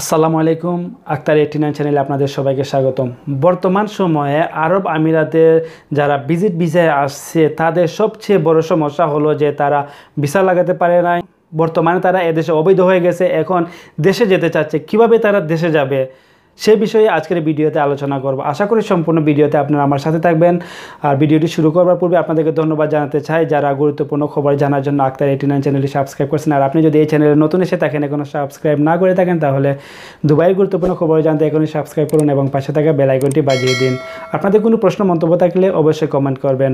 আসসালামু আলাইকুম Akter eighty nine চ্যানেলে আপনাদের সবাইকে স্বাগতম বর্তমান সময়ে আরব আমিরাতে যারা ভিজিট ভিসায় আসছে তাদের সবচেয়ে বড় সমস্যা হলো যে তারা ভিসা লাগাতে পারে নাই বর্তমানে তারা এদেশে অবৈধ হয়ে গেছে এখন দেশে যেতে চাচ্ছে কিভাবে তারা দেশে যাবে সে বিষয়ে আজকের ভিডিওতে আলোচনা করব আশা করি সম্পূর্ণ ভিডিওতে আপনারা আমার সাথে থাকবেন আর ভিডিওটি শুরু করবার পূর্বে আপনাদেরকে ধন্যবাদ জানাতে চাই যারা গুরুত্বপূর্ণ খবর জানার জন্য আক্তার এইটি নাইন চ্যানেলটি সাবস্ক্রাইব করছেন আর আপনি যদি এই চ্যানেলে নতুন এসে থাকেন এখনও সাবস্ক্রাইব না করে থাকেন তাহলে দুবাইয়ের গুরুত্বপূর্ণ খবর জানতে এখনই সাবস্ক্রাইব করুন এবং পাশে থাকা বেলাইকনটি বাজিয়ে দিন আপনাদের কোনো প্রশ্ন মন্তব্য থাকলে অবশ্যই কমেন্ট করবেন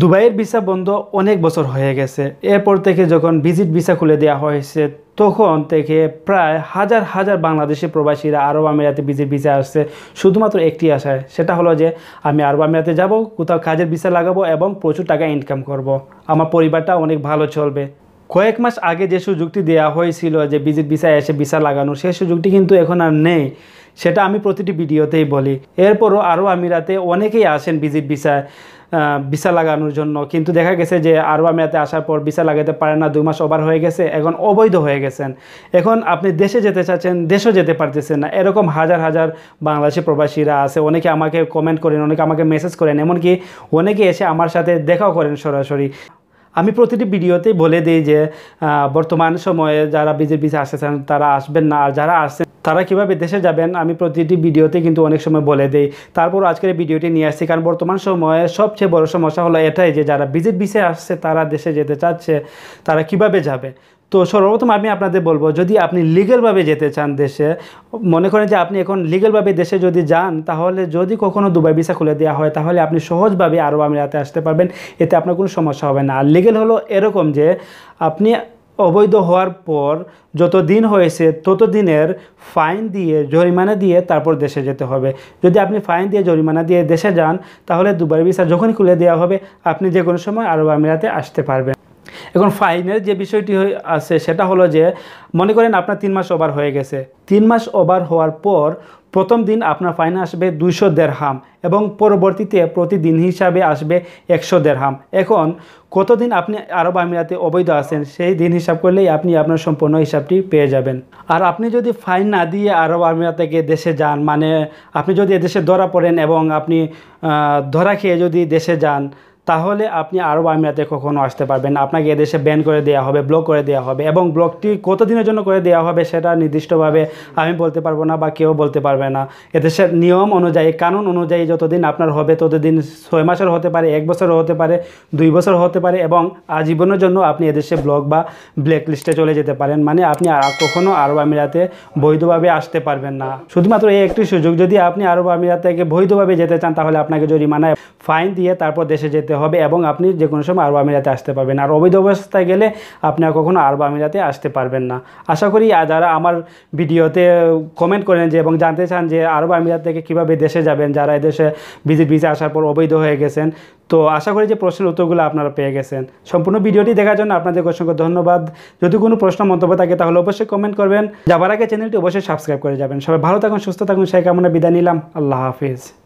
দুবাইয়ের ভিসা বন্ধ অনেক বছর হয়ে গেছে এরপর থেকে যখন ভিজিট ভিসা খুলে দেওয়া হয়েছে তখন থেকে প্রায় হাজার হাজার বাংলাদেশি প্রবাসীরা আরব আমিরাতে ভিজিট ভিসা আসছে শুধুমাত্র একটি আশায় সেটা হলো যে আমি আরব আমিরাতে যাব কোথাও কাজের ভিসা লাগাবো এবং প্রচুর টাকা ইনকাম করব। আমার পরিবারটা অনেক ভালো চলবে কয়েক মাস আগে যে সুযোগটি দেওয়া হয়েছিল যে ভিজিট ভিসা এসে ভিসা লাগানো সেই সুযোগটি কিন্তু এখন আর নেই সেটা আমি প্রতিটি ভিডিওতেই বলি এরপরও আরও আমিরাতে অনেকেই আসেন ভিজিট ভিসায় ভিসা লাগানোর জন্য কিন্তু দেখা গেছে যে আরও আমিরাতে আসার পর ভিসা লাগাতে পারে না দুই মাস ওভার হয়ে গেছে এখন অবৈধ হয়ে গেছেন এখন আপনি দেশে যেতে চাচ্ছেন দেশেও যেতে পারতেছেন না এরকম হাজার হাজার বাংলাদেশি প্রবাসীরা আছে অনেকে আমাকে কমেন্ট করেন অনেকে আমাকে মেসেজ করেন এমনকি অনেকে এসে আমার সাথে দেখাও করেন সরাসরি আমি প্রতিটি ভিডিওতেই বলে দিই যে বর্তমান সময়ে যারা বিজেপিতে আসেছেন তারা আসবেন না আর যারা আসছেন তারা কীভাবে দেশে যাবেন আমি প্রতিটি ভিডিওতে কিন্তু অনেক সময় বলে দিই তারপর আজকের ভিডিওটি নিয়ে আসছি কারণ বর্তমান সময়ে সবচেয়ে বড় সমস্যা হলো এটাই যে যারা বিজেপিসে আসছে তারা দেশে যেতে চাচ্ছে তারা কিভাবে যাবে তো সর্বপ্রথম আমি আপনাদের বলবো যদি আপনি লিগেলভাবে যেতে চান দেশে মনে করেন যে আপনি এখন লিগেলভাবে দেশে যদি যান তাহলে যদি কখনও দুবাই ভিসা খুলে দেওয়া হয় তাহলে আপনি সহজভাবে আরব আমিরাতে আসতে পারবেন এতে আপনার কোনো সমস্যা হবে না আর লিগেল হলো এরকম যে আপনি অবৈধ হওয়ার পর যত দিন হয়েছে তত দিনের ফাইন দিয়ে জরিমানা দিয়ে তারপর দেশে যেতে হবে যদি আপনি ফাইন দিয়ে জরিমানা দিয়ে দেশে যান তাহলে দুবার বিশা যখনই খুলে দেওয়া হবে আপনি যে কোনো সময় আরব আমিরাতে আসতে পারবেন এখন ফাইনের যে বিষয়টি আছে সেটা হলো যে মনে করেন আপনার তিন মাস ওভার হয়ে গেছে তিন মাস ওভার হওয়ার পর প্রথম দিন আপনার ফাইন আসবে দুইশো দেড়হাম এবং পরবর্তীতে প্রতিদিন হিসাবে আসবে একশো দেড়হাম এখন কতদিন আপনি আরব আমিরাতে অবৈধ আছেন সেই দিন হিসাব করলেই আপনি আপনার সম্পূর্ণ হিসাবটি পেয়ে যাবেন আর আপনি যদি ফাইন না দিয়ে আরব আমিরাত থেকে দেশে যান মানে আপনি যদি এদেশে ধরা পড়েন এবং আপনি ধরা খেয়ে যদি দেশে যান তাহলে আপনি আরব আমিরাতে কখনো আসতে পারবেন না আপনাকে এদেশে ব্যান করে দেওয়া হবে ব্লক করে দেওয়া হবে এবং ব্লকটি কতদিনের জন্য করে দেওয়া হবে সেটা নির্দিষ্টভাবে আমি বলতে পারবো না বা কেউ বলতে পারবে না এদেশের নিয়ম অনুযায়ী কানুন অনুযায়ী যতদিন আপনার হবে ততদিন ছয় মাসের হতে পারে এক বছর হতে পারে দুই বছর হতে পারে এবং আজীবনের জন্য আপনি এদেশে ব্লক বা ব্ল্যাক লিস্টে চলে যেতে পারেন মানে আপনি কখনও আরব আমিরাতে বৈধভাবে আসতে পারবেন না শুধুমাত্র এই একটি সুযোগ যদি আপনি আরব আমিরাতে বৈধভাবে যেতে চান তাহলে আপনাকে জরিমানায় ফাইন দিয়ে তারপর দেশে যেতে থাকতে হবে এবং আপনি যে কোনো সময় আরব আমিরাতে আসতে পারবেন আর অবৈধ অবস্থায় গেলে আপনি আর কখনও আরব আমিরাতে আসতে পারবেন না আশা করি যারা আমার ভিডিওতে কমেন্ট করেন যে এবং জানতে চান যে আরব আমিরাত থেকে কীভাবে দেশে যাবেন যারা এদেশে ভিজিট ভিজে আসার পর অবৈধ হয়ে গেছেন তো আশা করি যে প্রশ্নের উত্তরগুলো আপনারা পেয়ে গেছেন সম্পূর্ণ ভিডিওটি দেখার জন্য আপনাদের অসংখ্য ধন্যবাদ যদি কোনো প্রশ্ন মন্তব্য থাকে তাহলে অবশ্যই কমেন্ট করবেন যাবার আগে চ্যানেলটি অবশ্যই সাবস্ক্রাইব করে যাবেন সবাই ভালো থাকুন সুস্থ থাকুন সেই কামনা বিদায় নিলাম আল্লাহ হাফিজ